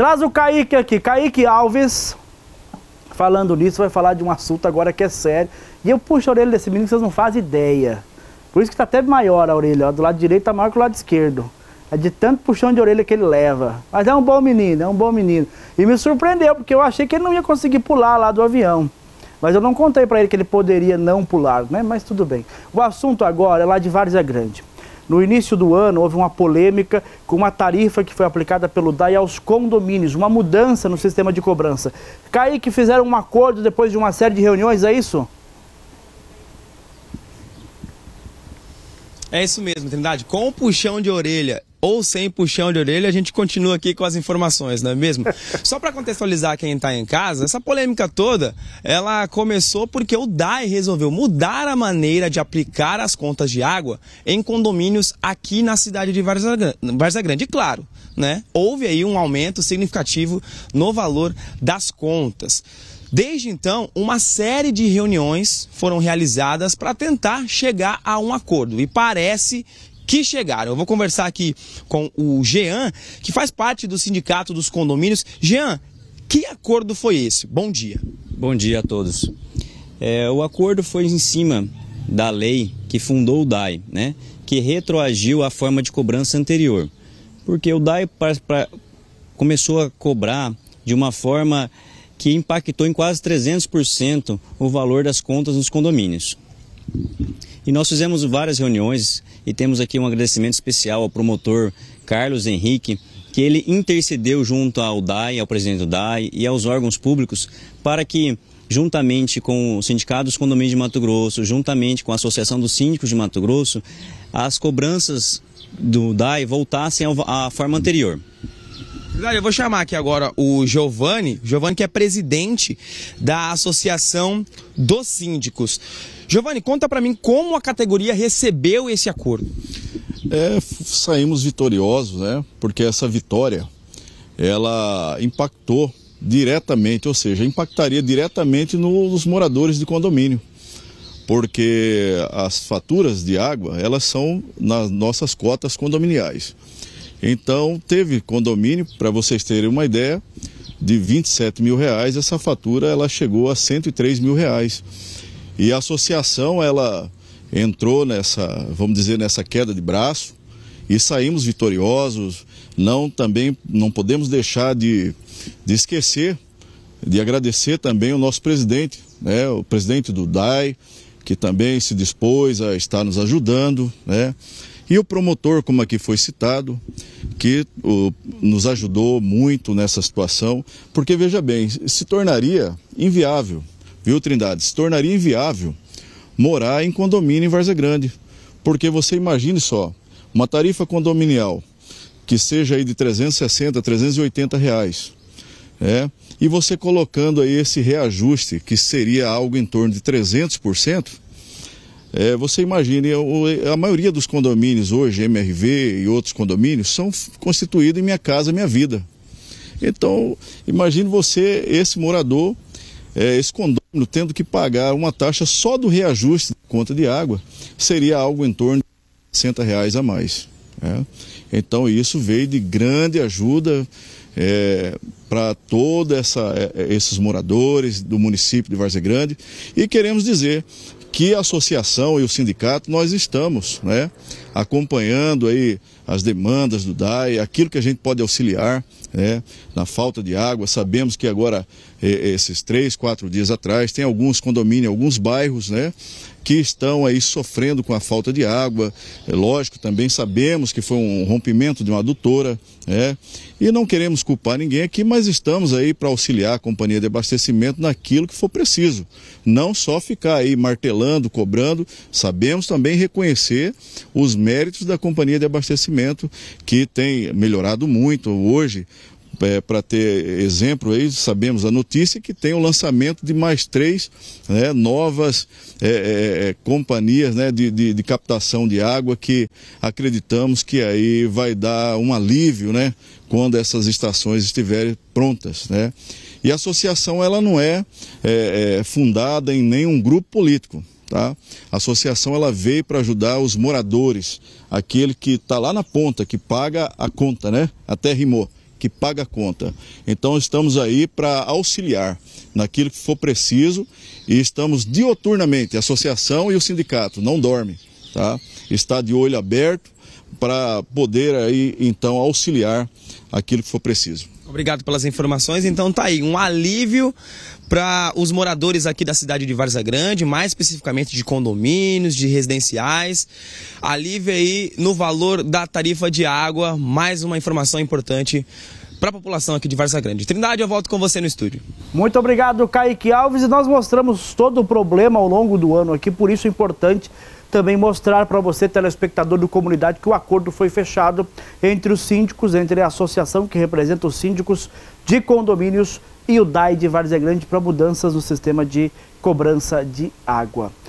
Traz o Kaique aqui. Kaique Alves, falando nisso, vai falar de um assunto agora que é sério. E eu puxo a orelha desse menino que vocês não fazem ideia. Por isso que está até maior a orelha. Ó. Do lado direito a tá maior que o lado esquerdo. É de tanto puxão de orelha que ele leva. Mas é um bom menino, é um bom menino. E me surpreendeu, porque eu achei que ele não ia conseguir pular lá do avião. Mas eu não contei para ele que ele poderia não pular, né? Mas tudo bem. O assunto agora é lá de Várzea Grande. No início do ano, houve uma polêmica com uma tarifa que foi aplicada pelo DAE aos condomínios, uma mudança no sistema de cobrança. Kaique, fizeram um acordo depois de uma série de reuniões, é isso? É isso mesmo, Trindade. Com o puxão de orelha ou sem puxão de orelha, a gente continua aqui com as informações, não é mesmo? Só para contextualizar quem está em casa, essa polêmica toda, ela começou porque o DAE resolveu mudar a maneira de aplicar as contas de água em condomínios aqui na cidade de Varza Grande. E claro, né, houve aí um aumento significativo no valor das contas. Desde então, uma série de reuniões foram realizadas para tentar chegar a um acordo e parece que chegaram. Eu vou conversar aqui com o Jean, que faz parte do Sindicato dos Condomínios. Jean, que acordo foi esse? Bom dia. Bom dia a todos. É, o acordo foi em cima da lei que fundou o DAE, né? que retroagiu a forma de cobrança anterior. Porque o DAE pra, pra, começou a cobrar de uma forma que impactou em quase 300% o valor das contas nos condomínios. E nós fizemos várias reuniões e temos aqui um agradecimento especial ao promotor Carlos Henrique, que ele intercedeu junto ao DAI, ao presidente do DAI e aos órgãos públicos para que juntamente com o Sindicato dos Condomínios de Mato Grosso, juntamente com a Associação dos Síndicos de Mato Grosso, as cobranças do DAI voltassem à forma anterior eu vou chamar aqui agora o Giovanni, Giovanni que é presidente da Associação dos Síndicos. Giovanni, conta para mim como a categoria recebeu esse acordo. É, saímos vitoriosos, né? Porque essa vitória, ela impactou diretamente, ou seja, impactaria diretamente nos moradores de condomínio, porque as faturas de água elas são nas nossas cotas condominiais. Então, teve condomínio, para vocês terem uma ideia, de 27 mil reais, essa fatura ela chegou a 103 mil reais. E a associação, ela entrou nessa, vamos dizer, nessa queda de braço e saímos vitoriosos. Não também, não podemos deixar de, de esquecer, de agradecer também o nosso presidente, né, o presidente do DAI, que também se dispôs a estar nos ajudando, né, e o promotor, como aqui foi citado, que o, nos ajudou muito nessa situação, porque veja bem, se tornaria inviável, viu Trindade? Se tornaria inviável morar em condomínio em Varza Grande, porque você imagine só, uma tarifa condominial que seja aí de 360, 380 reais, é, e você colocando aí esse reajuste, que seria algo em torno de 300%, é, você imagine, a maioria dos condomínios hoje, MRV e outros condomínios, são constituídos em Minha Casa Minha Vida. Então, imagine você, esse morador, é, esse condomínio, tendo que pagar uma taxa só do reajuste da conta de água, seria algo em torno de 60 reais a mais. Né? Então, isso veio de grande ajuda é, para todos é, é, esses moradores do município de Várzea Grande. E queremos dizer, que a associação e o sindicato nós estamos né, acompanhando aí as demandas do DAE, aquilo que a gente pode auxiliar é, na falta de água. Sabemos que agora, é, é, esses três, quatro dias atrás, tem alguns condomínios, alguns bairros, né? Que estão aí sofrendo com a falta de água. É lógico, também sabemos que foi um rompimento de uma adutora, né E não queremos culpar ninguém aqui, mas estamos aí para auxiliar a companhia de abastecimento naquilo que for preciso. Não só ficar aí martelando, cobrando, sabemos também reconhecer os méritos da companhia de abastecimento que tem melhorado muito hoje é, para ter exemplo aí, sabemos a notícia que tem o lançamento de mais três né, novas é é, é, é, companhias né, de, de, de, captação de água que acreditamos que aí vai dar um alívio né, quando essas estações estiverem prontas. Né? E a associação ela não é, é fundada em nenhum grupo político. Tá? A associação ela veio para ajudar os moradores, aquele que está lá na ponta, que paga a conta, né? Até rimou que paga a conta. Então estamos aí para auxiliar naquilo que for preciso e estamos dioturnamente, a associação e o sindicato, não dorme, tá? Está de olho aberto para poder aí então auxiliar aquilo que for preciso. Obrigado pelas informações. Então tá aí, um alívio para os moradores aqui da cidade de Varza Grande, mais especificamente de condomínios, de residenciais. Alívio aí no valor da tarifa de água, mais uma informação importante para a população aqui de Varsa Grande. Trindade, eu volto com você no estúdio. Muito obrigado, Kaique Alves. E nós mostramos todo o problema ao longo do ano aqui, por isso é importante também mostrar para você, telespectador do Comunidade, que o acordo foi fechado entre os síndicos, entre a associação que representa os síndicos de condomínios e o DAI de Várzea Grande para mudanças no sistema de cobrança de água.